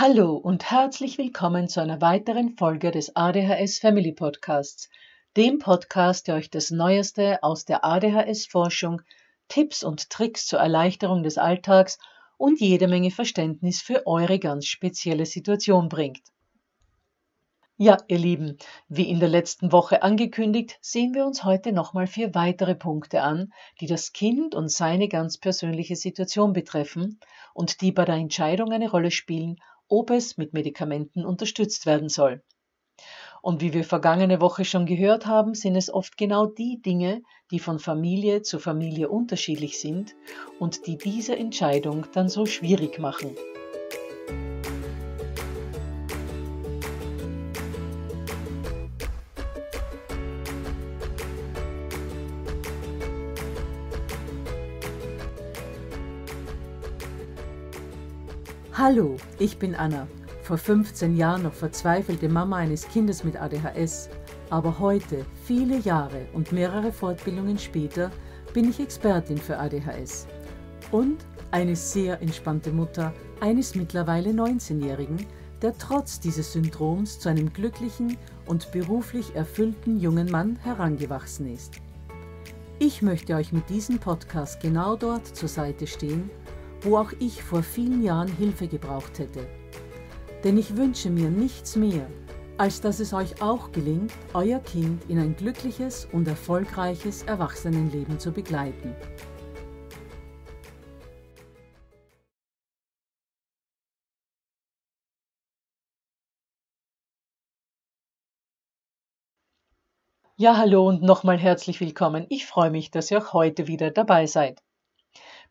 Hallo und herzlich willkommen zu einer weiteren Folge des ADHS Family Podcasts, dem Podcast, der euch das Neueste aus der ADHS-Forschung, Tipps und Tricks zur Erleichterung des Alltags und jede Menge Verständnis für eure ganz spezielle Situation bringt. Ja, ihr Lieben, wie in der letzten Woche angekündigt, sehen wir uns heute nochmal vier weitere Punkte an, die das Kind und seine ganz persönliche Situation betreffen und die bei der Entscheidung eine Rolle spielen, ob es mit Medikamenten unterstützt werden soll. Und wie wir vergangene Woche schon gehört haben, sind es oft genau die Dinge, die von Familie zu Familie unterschiedlich sind und die diese Entscheidung dann so schwierig machen. Hallo, ich bin Anna. Vor 15 Jahren noch verzweifelte Mama eines Kindes mit ADHS. Aber heute, viele Jahre und mehrere Fortbildungen später, bin ich Expertin für ADHS. Und eine sehr entspannte Mutter eines mittlerweile 19-Jährigen, der trotz dieses Syndroms zu einem glücklichen und beruflich erfüllten jungen Mann herangewachsen ist. Ich möchte euch mit diesem Podcast genau dort zur Seite stehen wo auch ich vor vielen Jahren Hilfe gebraucht hätte. Denn ich wünsche mir nichts mehr, als dass es euch auch gelingt, euer Kind in ein glückliches und erfolgreiches Erwachsenenleben zu begleiten. Ja, hallo und nochmal herzlich willkommen. Ich freue mich, dass ihr auch heute wieder dabei seid.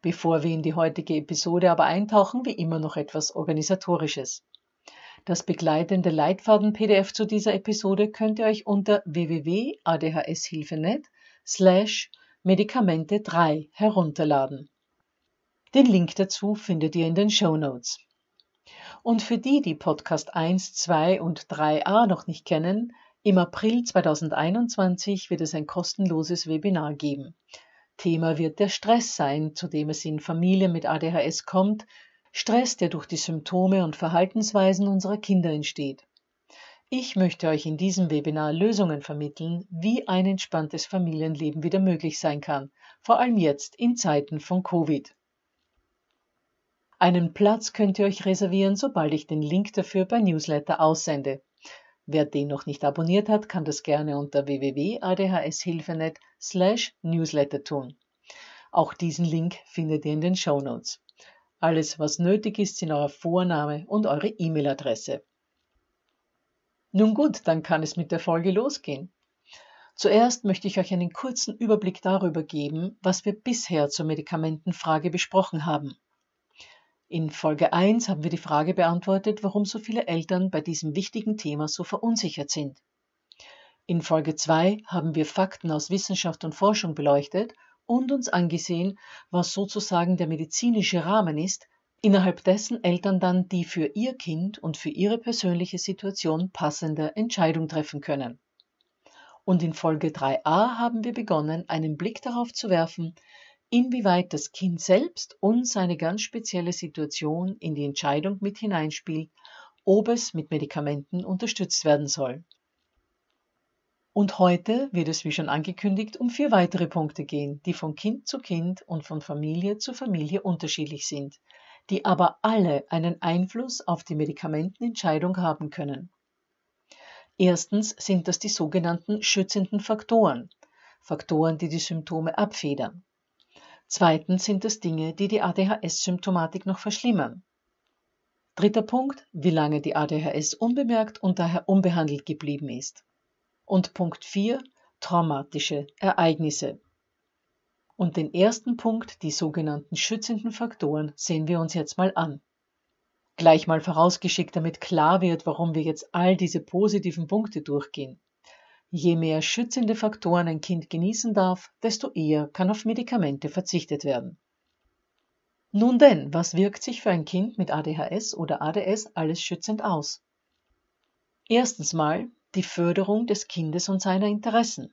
Bevor wir in die heutige Episode aber eintauchen, wie immer noch etwas Organisatorisches. Das begleitende Leitfaden-PDF zu dieser Episode könnt ihr euch unter www.adhshilfe.net slash Medikamente 3 herunterladen. Den Link dazu findet ihr in den Show Notes. Und für die, die Podcast 1, 2 und 3a noch nicht kennen, im April 2021 wird es ein kostenloses Webinar geben. Thema wird der Stress sein, zu dem es in Familien mit ADHS kommt, Stress, der durch die Symptome und Verhaltensweisen unserer Kinder entsteht. Ich möchte euch in diesem Webinar Lösungen vermitteln, wie ein entspanntes Familienleben wieder möglich sein kann, vor allem jetzt in Zeiten von Covid. Einen Platz könnt ihr euch reservieren, sobald ich den Link dafür bei Newsletter aussende. Wer den noch nicht abonniert hat, kann das gerne unter www.adhshilfe.net slash newsletter tun. Auch diesen Link findet ihr in den Show Notes. Alles, was nötig ist, sind euer Vorname und eure E-Mail-Adresse. Nun gut, dann kann es mit der Folge losgehen. Zuerst möchte ich euch einen kurzen Überblick darüber geben, was wir bisher zur Medikamentenfrage besprochen haben. In Folge 1 haben wir die Frage beantwortet, warum so viele Eltern bei diesem wichtigen Thema so verunsichert sind. In Folge 2 haben wir Fakten aus Wissenschaft und Forschung beleuchtet und uns angesehen, was sozusagen der medizinische Rahmen ist, innerhalb dessen Eltern dann die für ihr Kind und für ihre persönliche Situation passende Entscheidung treffen können. Und in Folge 3a haben wir begonnen, einen Blick darauf zu werfen, inwieweit das Kind selbst und seine ganz spezielle Situation in die Entscheidung mit hineinspielt, ob es mit Medikamenten unterstützt werden soll. Und heute wird es, wie schon angekündigt, um vier weitere Punkte gehen, die von Kind zu Kind und von Familie zu Familie unterschiedlich sind, die aber alle einen Einfluss auf die Medikamentenentscheidung haben können. Erstens sind das die sogenannten schützenden Faktoren, Faktoren, die die Symptome abfedern. Zweitens sind es Dinge, die die ADHS-Symptomatik noch verschlimmern. Dritter Punkt, wie lange die ADHS unbemerkt und daher unbehandelt geblieben ist. Und Punkt 4, traumatische Ereignisse. Und den ersten Punkt, die sogenannten schützenden Faktoren, sehen wir uns jetzt mal an. Gleich mal vorausgeschickt, damit klar wird, warum wir jetzt all diese positiven Punkte durchgehen. Je mehr schützende Faktoren ein Kind genießen darf, desto eher kann auf Medikamente verzichtet werden. Nun denn, was wirkt sich für ein Kind mit ADHS oder ADS alles schützend aus? Erstens mal die Förderung des Kindes und seiner Interessen.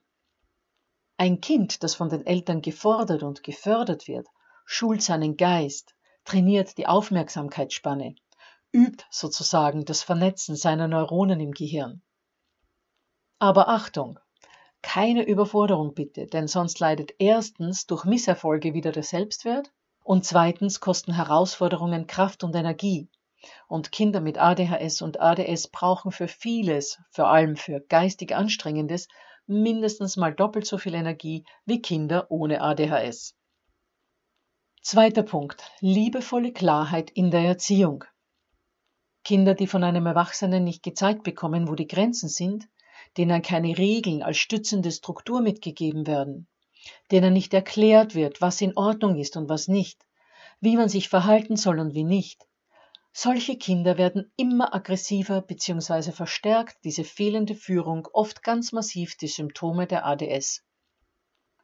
Ein Kind, das von den Eltern gefordert und gefördert wird, schult seinen Geist, trainiert die Aufmerksamkeitsspanne, übt sozusagen das Vernetzen seiner Neuronen im Gehirn. Aber Achtung, keine Überforderung bitte, denn sonst leidet erstens durch Misserfolge wieder der Selbstwert und zweitens kosten Herausforderungen Kraft und Energie. Und Kinder mit ADHS und ADS brauchen für vieles, vor allem für geistig Anstrengendes, mindestens mal doppelt so viel Energie wie Kinder ohne ADHS. Zweiter Punkt. Liebevolle Klarheit in der Erziehung. Kinder, die von einem Erwachsenen nicht gezeigt bekommen, wo die Grenzen sind, denen keine Regeln als stützende Struktur mitgegeben werden, denen nicht erklärt wird, was in Ordnung ist und was nicht, wie man sich verhalten soll und wie nicht. Solche Kinder werden immer aggressiver bzw. verstärkt diese fehlende Führung oft ganz massiv die Symptome der ADS.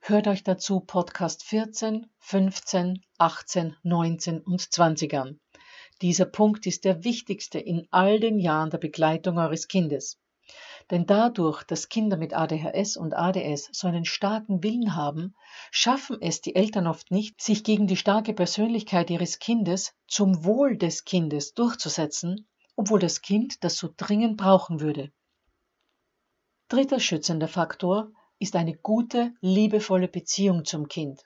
Hört euch dazu Podcast 14, 15, 18, 19 und 20 an. Dieser Punkt ist der wichtigste in all den Jahren der Begleitung eures Kindes. Denn dadurch, dass Kinder mit ADHS und ADS so einen starken Willen haben, schaffen es die Eltern oft nicht, sich gegen die starke Persönlichkeit ihres Kindes zum Wohl des Kindes durchzusetzen, obwohl das Kind das so dringend brauchen würde. Dritter schützender Faktor ist eine gute, liebevolle Beziehung zum Kind.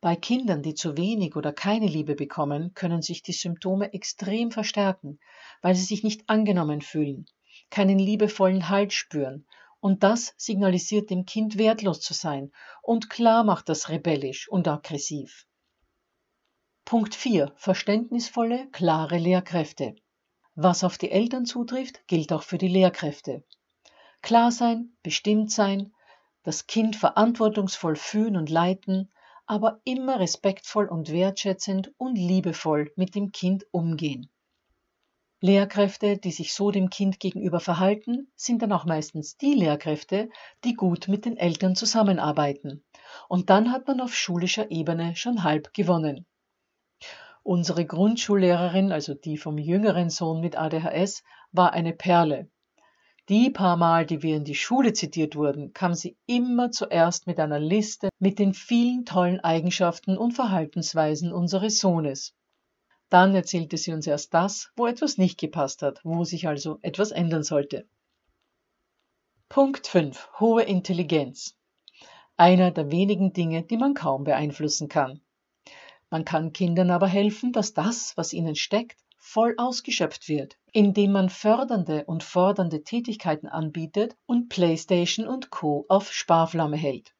Bei Kindern, die zu wenig oder keine Liebe bekommen, können sich die Symptome extrem verstärken, weil sie sich nicht angenommen fühlen, keinen liebevollen Halt spüren. Und das signalisiert dem Kind wertlos zu sein und klar macht das rebellisch und aggressiv. Punkt 4. Verständnisvolle, klare Lehrkräfte. Was auf die Eltern zutrifft, gilt auch für die Lehrkräfte. Klar sein, bestimmt sein, das Kind verantwortungsvoll führen und leiten, aber immer respektvoll und wertschätzend und liebevoll mit dem Kind umgehen. Lehrkräfte, die sich so dem Kind gegenüber verhalten, sind dann auch meistens die Lehrkräfte, die gut mit den Eltern zusammenarbeiten. Und dann hat man auf schulischer Ebene schon halb gewonnen. Unsere Grundschullehrerin, also die vom jüngeren Sohn mit ADHS, war eine Perle. Die paar Mal, die wir in die Schule zitiert wurden, kam sie immer zuerst mit einer Liste mit den vielen tollen Eigenschaften und Verhaltensweisen unseres Sohnes. Dann erzählte sie uns erst das, wo etwas nicht gepasst hat, wo sich also etwas ändern sollte. Punkt 5. Hohe Intelligenz. Einer der wenigen Dinge, die man kaum beeinflussen kann. Man kann Kindern aber helfen, dass das, was ihnen steckt, voll ausgeschöpft wird, indem man fördernde und fordernde Tätigkeiten anbietet und PlayStation und Co auf Sparflamme hält.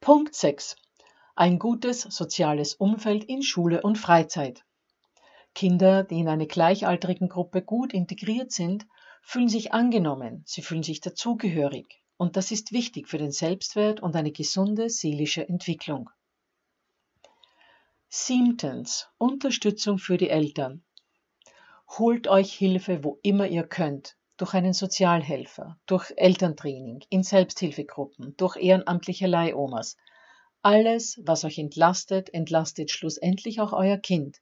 Punkt 6 ein gutes soziales Umfeld in Schule und Freizeit. Kinder, die in einer gleichaltrigen Gruppe gut integriert sind, fühlen sich angenommen, sie fühlen sich dazugehörig. Und das ist wichtig für den Selbstwert und eine gesunde seelische Entwicklung. Siebtens. Unterstützung für die Eltern. Holt euch Hilfe, wo immer ihr könnt. Durch einen Sozialhelfer, durch Elterntraining, in Selbsthilfegruppen, durch ehrenamtliche Leihomas. Alles, was euch entlastet, entlastet schlussendlich auch euer Kind.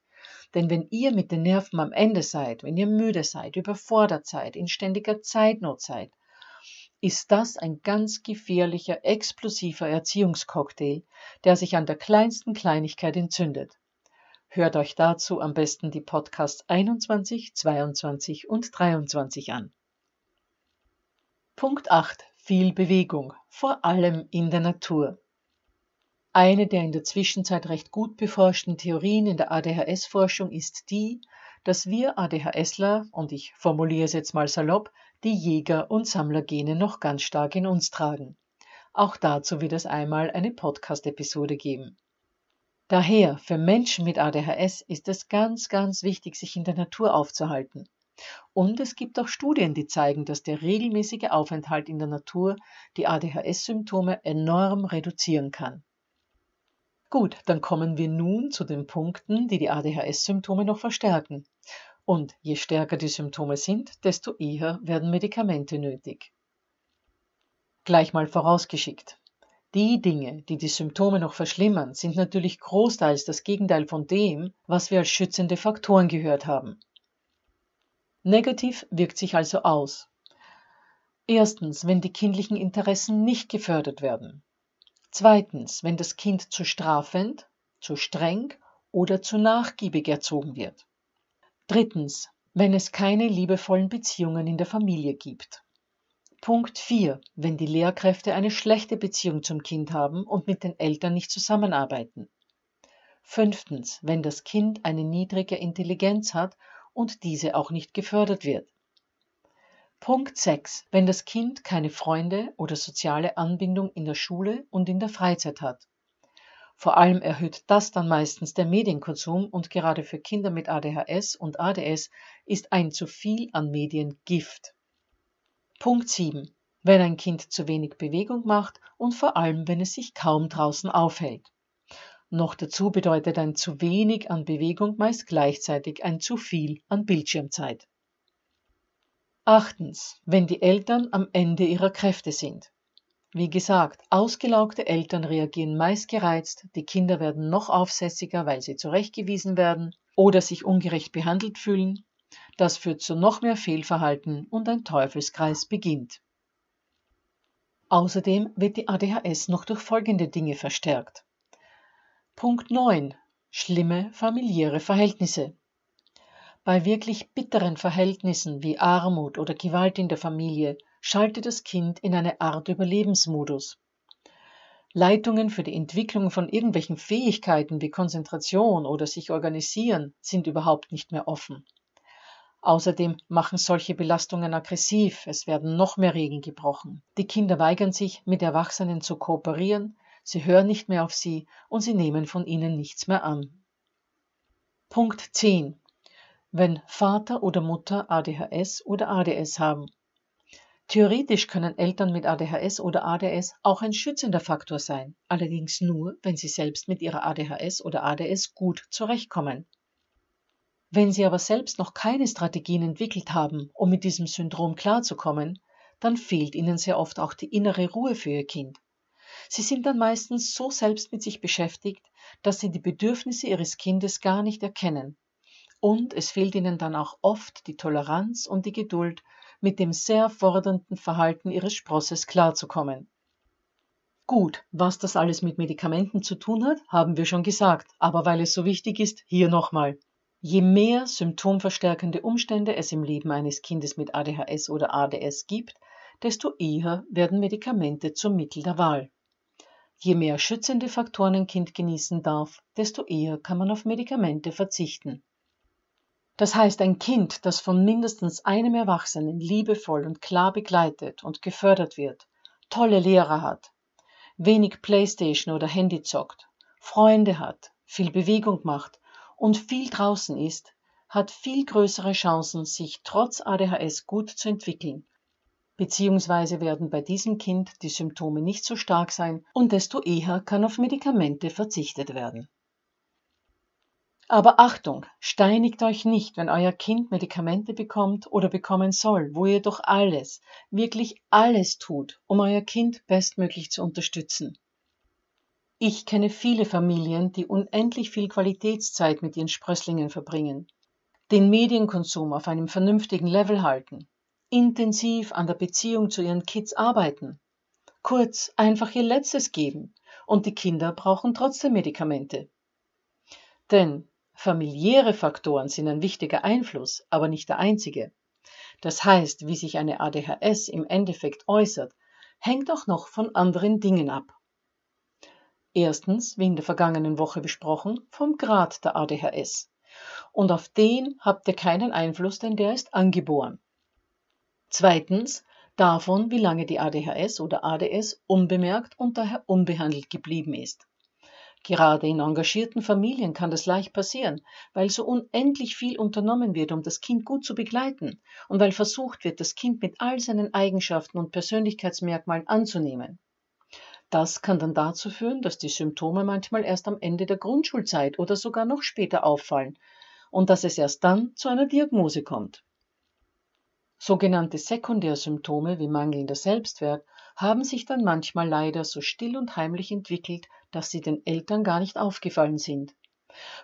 Denn wenn ihr mit den Nerven am Ende seid, wenn ihr müde seid, überfordert seid, in ständiger Zeitnot seid, ist das ein ganz gefährlicher, explosiver Erziehungscocktail, der sich an der kleinsten Kleinigkeit entzündet. Hört euch dazu am besten die Podcasts 21, 22 und 23 an. Punkt 8. Viel Bewegung, vor allem in der Natur. Eine der in der Zwischenzeit recht gut beforschten Theorien in der ADHS-Forschung ist die, dass wir ADHSler, und ich formuliere es jetzt mal salopp, die Jäger- und Sammlergene noch ganz stark in uns tragen. Auch dazu wird es einmal eine Podcast-Episode geben. Daher, für Menschen mit ADHS ist es ganz, ganz wichtig, sich in der Natur aufzuhalten. Und es gibt auch Studien, die zeigen, dass der regelmäßige Aufenthalt in der Natur die ADHS-Symptome enorm reduzieren kann. Gut, dann kommen wir nun zu den Punkten, die die ADHS-Symptome noch verstärken. Und je stärker die Symptome sind, desto eher werden Medikamente nötig. Gleich mal vorausgeschickt. Die Dinge, die die Symptome noch verschlimmern, sind natürlich großteils das Gegenteil von dem, was wir als schützende Faktoren gehört haben. Negativ wirkt sich also aus. Erstens, wenn die kindlichen Interessen nicht gefördert werden. Zweitens, wenn das Kind zu strafend, zu streng oder zu nachgiebig erzogen wird. Drittens, wenn es keine liebevollen Beziehungen in der Familie gibt. Punkt 4. Wenn die Lehrkräfte eine schlechte Beziehung zum Kind haben und mit den Eltern nicht zusammenarbeiten. 5. Wenn das Kind eine niedrige Intelligenz hat und diese auch nicht gefördert wird. Punkt 6. Wenn das Kind keine Freunde oder soziale Anbindung in der Schule und in der Freizeit hat. Vor allem erhöht das dann meistens der Medienkonsum und gerade für Kinder mit ADHS und ADS ist ein zu viel an Medien Gift. Punkt 7. Wenn ein Kind zu wenig Bewegung macht und vor allem, wenn es sich kaum draußen aufhält. Noch dazu bedeutet ein zu wenig an Bewegung meist gleichzeitig ein zu viel an Bildschirmzeit. Achtens, wenn die Eltern am Ende ihrer Kräfte sind. Wie gesagt, ausgelaugte Eltern reagieren meist gereizt, die Kinder werden noch aufsässiger, weil sie zurechtgewiesen werden oder sich ungerecht behandelt fühlen. Das führt zu noch mehr Fehlverhalten und ein Teufelskreis beginnt. Außerdem wird die ADHS noch durch folgende Dinge verstärkt. Punkt 9. Schlimme familiäre Verhältnisse. Bei wirklich bitteren Verhältnissen wie Armut oder Gewalt in der Familie schaltet das Kind in eine Art Überlebensmodus. Leitungen für die Entwicklung von irgendwelchen Fähigkeiten wie Konzentration oder sich organisieren sind überhaupt nicht mehr offen. Außerdem machen solche Belastungen aggressiv, es werden noch mehr Regeln gebrochen. Die Kinder weigern sich, mit Erwachsenen zu kooperieren, sie hören nicht mehr auf sie und sie nehmen von ihnen nichts mehr an. Punkt 10 wenn Vater oder Mutter ADHS oder ADS haben. Theoretisch können Eltern mit ADHS oder ADS auch ein schützender Faktor sein, allerdings nur, wenn sie selbst mit ihrer ADHS oder ADS gut zurechtkommen. Wenn sie aber selbst noch keine Strategien entwickelt haben, um mit diesem Syndrom klarzukommen, dann fehlt ihnen sehr oft auch die innere Ruhe für ihr Kind. Sie sind dann meistens so selbst mit sich beschäftigt, dass sie die Bedürfnisse ihres Kindes gar nicht erkennen und es fehlt ihnen dann auch oft die Toleranz und die Geduld, mit dem sehr fordernden Verhalten ihres Sprosses klarzukommen. Gut, was das alles mit Medikamenten zu tun hat, haben wir schon gesagt, aber weil es so wichtig ist, hier nochmal. Je mehr symptomverstärkende Umstände es im Leben eines Kindes mit ADHS oder ADS gibt, desto eher werden Medikamente zum Mittel der Wahl. Je mehr schützende Faktoren ein Kind genießen darf, desto eher kann man auf Medikamente verzichten. Das heißt, ein Kind, das von mindestens einem Erwachsenen liebevoll und klar begleitet und gefördert wird, tolle Lehrer hat, wenig Playstation oder Handy zockt, Freunde hat, viel Bewegung macht und viel draußen ist, hat viel größere Chancen, sich trotz ADHS gut zu entwickeln, beziehungsweise werden bei diesem Kind die Symptome nicht so stark sein und desto eher kann auf Medikamente verzichtet werden. Aber Achtung, steinigt euch nicht, wenn euer Kind Medikamente bekommt oder bekommen soll, wo ihr doch alles, wirklich alles tut, um euer Kind bestmöglich zu unterstützen. Ich kenne viele Familien, die unendlich viel Qualitätszeit mit ihren Sprösslingen verbringen, den Medienkonsum auf einem vernünftigen Level halten, intensiv an der Beziehung zu ihren Kids arbeiten, kurz einfach ihr Letztes geben, und die Kinder brauchen trotzdem Medikamente. Denn Familiäre Faktoren sind ein wichtiger Einfluss, aber nicht der einzige. Das heißt, wie sich eine ADHS im Endeffekt äußert, hängt auch noch von anderen Dingen ab. Erstens, wie in der vergangenen Woche besprochen, vom Grad der ADHS. Und auf den habt ihr keinen Einfluss, denn der ist angeboren. Zweitens, davon, wie lange die ADHS oder ADS unbemerkt und daher unbehandelt geblieben ist. Gerade in engagierten Familien kann das leicht passieren, weil so unendlich viel unternommen wird, um das Kind gut zu begleiten und weil versucht wird, das Kind mit all seinen Eigenschaften und Persönlichkeitsmerkmalen anzunehmen. Das kann dann dazu führen, dass die Symptome manchmal erst am Ende der Grundschulzeit oder sogar noch später auffallen und dass es erst dann zu einer Diagnose kommt. Sogenannte Sekundärsymptome wie mangelnder Selbstwert haben sich dann manchmal leider so still und heimlich entwickelt, dass sie den Eltern gar nicht aufgefallen sind.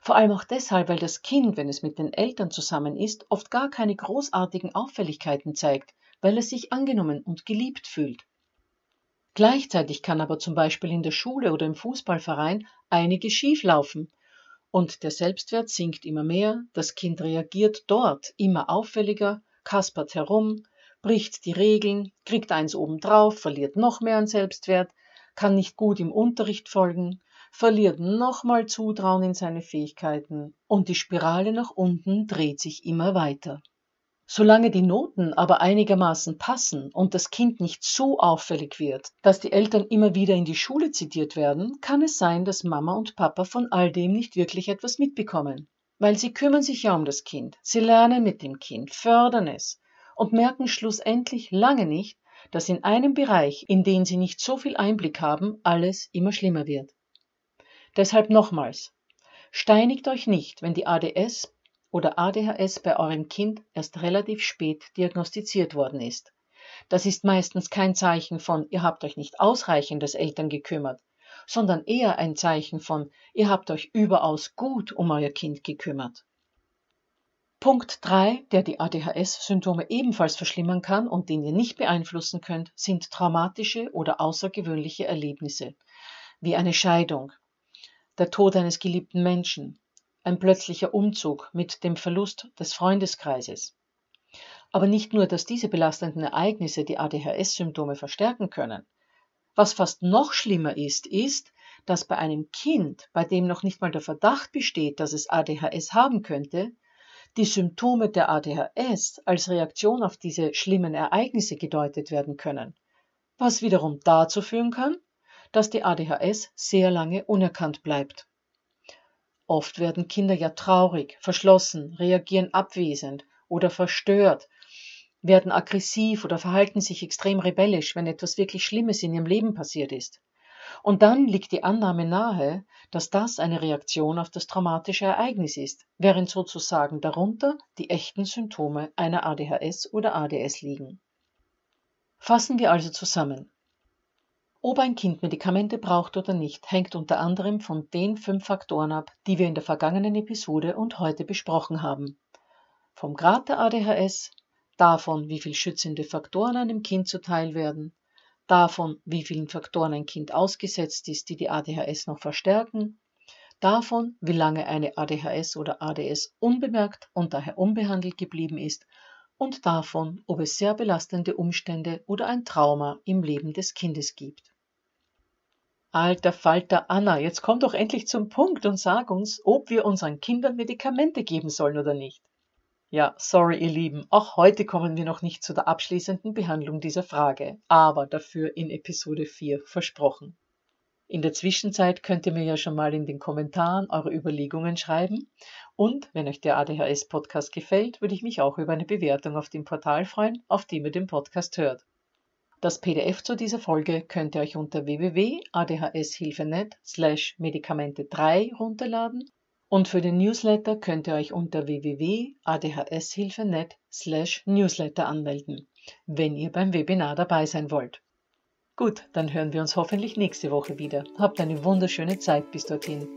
Vor allem auch deshalb, weil das Kind, wenn es mit den Eltern zusammen ist, oft gar keine großartigen Auffälligkeiten zeigt, weil es sich angenommen und geliebt fühlt. Gleichzeitig kann aber zum Beispiel in der Schule oder im Fußballverein einiges schieflaufen. Und der Selbstwert sinkt immer mehr, das Kind reagiert dort immer auffälliger, kaspert herum, bricht die Regeln, kriegt eins obendrauf, verliert noch mehr an Selbstwert, kann nicht gut im Unterricht folgen, verliert nochmal Zutrauen in seine Fähigkeiten und die Spirale nach unten dreht sich immer weiter. Solange die Noten aber einigermaßen passen und das Kind nicht so auffällig wird, dass die Eltern immer wieder in die Schule zitiert werden, kann es sein, dass Mama und Papa von all dem nicht wirklich etwas mitbekommen. Weil sie kümmern sich ja um das Kind, sie lernen mit dem Kind, fördern es und merken schlussendlich lange nicht, dass in einem Bereich, in den sie nicht so viel Einblick haben, alles immer schlimmer wird. Deshalb nochmals, steinigt euch nicht, wenn die ADS oder ADHS bei eurem Kind erst relativ spät diagnostiziert worden ist. Das ist meistens kein Zeichen von, ihr habt euch nicht ausreichend als Eltern gekümmert, sondern eher ein Zeichen von, ihr habt euch überaus gut um euer Kind gekümmert. Punkt 3, der die ADHS-Symptome ebenfalls verschlimmern kann und den ihr nicht beeinflussen könnt, sind traumatische oder außergewöhnliche Erlebnisse, wie eine Scheidung, der Tod eines geliebten Menschen, ein plötzlicher Umzug mit dem Verlust des Freundeskreises. Aber nicht nur, dass diese belastenden Ereignisse die ADHS-Symptome verstärken können. Was fast noch schlimmer ist, ist, dass bei einem Kind, bei dem noch nicht mal der Verdacht besteht, dass es ADHS haben könnte, die Symptome der ADHS als Reaktion auf diese schlimmen Ereignisse gedeutet werden können, was wiederum dazu führen kann, dass die ADHS sehr lange unerkannt bleibt. Oft werden Kinder ja traurig, verschlossen, reagieren abwesend oder verstört, werden aggressiv oder verhalten sich extrem rebellisch, wenn etwas wirklich Schlimmes in ihrem Leben passiert ist. Und dann liegt die Annahme nahe, dass das eine Reaktion auf das traumatische Ereignis ist, während sozusagen darunter die echten Symptome einer ADHS oder ADS liegen. Fassen wir also zusammen. Ob ein Kind Medikamente braucht oder nicht, hängt unter anderem von den fünf Faktoren ab, die wir in der vergangenen Episode und heute besprochen haben. Vom Grad der ADHS, davon, wie viel schützende Faktoren einem Kind zuteil werden, davon, wie vielen Faktoren ein Kind ausgesetzt ist, die die ADHS noch verstärken, davon, wie lange eine ADHS oder ADS unbemerkt und daher unbehandelt geblieben ist und davon, ob es sehr belastende Umstände oder ein Trauma im Leben des Kindes gibt. Alter Falter Anna, jetzt komm doch endlich zum Punkt und sag uns, ob wir unseren Kindern Medikamente geben sollen oder nicht. Ja, sorry, ihr Lieben, auch heute kommen wir noch nicht zu der abschließenden Behandlung dieser Frage, aber dafür in Episode 4 versprochen. In der Zwischenzeit könnt ihr mir ja schon mal in den Kommentaren eure Überlegungen schreiben und wenn euch der ADHS-Podcast gefällt, würde ich mich auch über eine Bewertung auf dem Portal freuen, auf dem ihr den Podcast hört. Das PDF zu dieser Folge könnt ihr euch unter www.adhshilfe.net slash Medikamente 3 runterladen und für den Newsletter könnt ihr euch unter www.adhshilfe.net slash newsletter anmelden, wenn ihr beim Webinar dabei sein wollt. Gut, dann hören wir uns hoffentlich nächste Woche wieder. Habt eine wunderschöne Zeit bis dorthin.